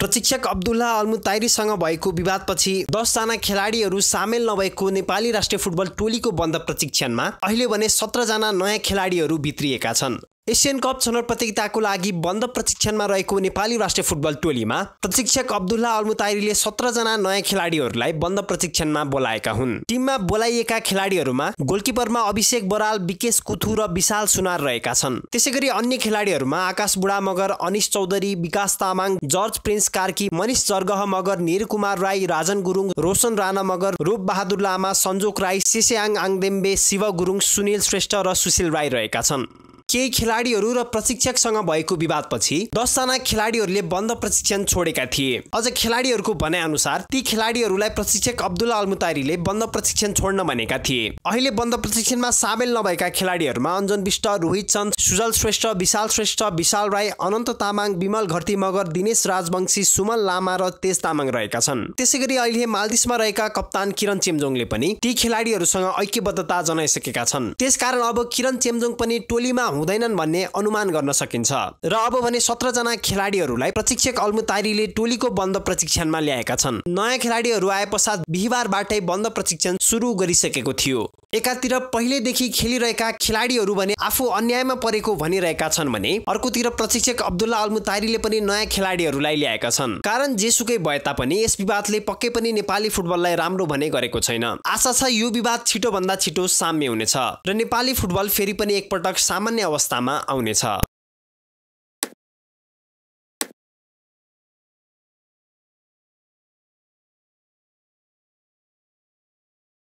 प्रशिक्षक अब्दुल्ला अल्मुताइरीसँग भएको विवादपछि दसजना खेलाडीहरू सामेल नभएको नेपाली राष्ट्रिय फुटबल टोलीको बन्द प्रशिक्षणमा अहिले भने सत्रजना नयाँ खेलाडीहरू भित्रिएका छन् एसियन कप छनौट प्रतियोगिताको लागि बन्द प्रशिक्षणमा रहेको नेपाली राष्ट्रिय फुटबल टोलीमा प्रशिक्षक अब्दुल्ला अल्मुतारीले सत्रजना नयाँ खेलाडीहरूलाई बन्द प्रशिक्षणमा बोलाएका हुन् टिममा बोलाइएका खेलाडीहरूमा गोलकिपरमा अभिषेक बराल विकेश कुथु र विशाल सुनार रहेका छन् त्यसै अन्य खेलाडीहरूमा आकाश बुढा मगर अनिश चौधरी विकास तामाङ जर्ज प्रिन्स कार्की मनिष जर्गह मगर निर कुमार राई राजन गुरुङ रोशन राणा मगर रूप बहादुर लामा सञ्जोक राई सेसेआङ आङदेम्बे शिव गुरुङ सुनिल श्रेष्ठ र सुशील राई रहेका छन् केही खेलाडीहरू र प्रशिक्षकसँग भएको विवादपछि दसजना खेलाडीहरूले बन्द प्रशिक्षण छोडेका थिए अझ खेलाडीहरूको अनुसार ती खेलाडीहरूलाई प्रशिक्षक अब्दुल्ला अलमुतारीले बन्द प्रशिक्षण छोड्न भनेका थिए अहिले बन्द प्रशिक्षणमा सामेल नभएका खेलाडीहरूमा अञ्जन विष्ट रोहित चन्द सुजल श्रेष्ठ विशाल श्रेष्ठ विशाल राई अनन्त तामाङ विमल घरती मगर दिनेश राजवंशी सुमन लामा र तेज तामाङ रहेका छन् त्यसै गरी अहिले मालदिसमा रहेका कप्तान किरण चेमजोङले पनि ती खेलाडीहरूसँग ऐक्यबद्धता जनाइसकेका छन् त्यसकारण अब किरण चेम्जोङ पनि टोलीमा हुँदैनन् भन्ने अनुमान गर्न सकिन्छ र अब भने सत्रजना खेलाडीहरूलाई प्रशिक्षक अल्मुतारीले टोलीको बन्द प्रशिक्षणमा ल्याएका छन् नयाँ खेलाडीहरू आए पश्चात बिहिबारबाटै बन्द प्रशिक्षण सुरु गरिसकेको थियो एकातिर पहिलेदेखि खेलिरहेका खेलाडीहरू भने आफू अन्यायमा परेको भनिरहेका छन् भने अर्कोतिर प्रशिक्षक अब्दुल्ला अल्मुतारीले पनि नयाँ खेलाडीहरूलाई ल्याएका छन् कारण जेसुकै भए तापनि यस विवादले पक्कै पनि नेपाली फुटबललाई राम्रो भने गरेको छैन आशा छ यो विवाद छिटोभन्दा छिटो साम्य हुनेछ र नेपाली फुटबल फेरि पनि एकपटक सामान्य अवस्थामा आउनेछ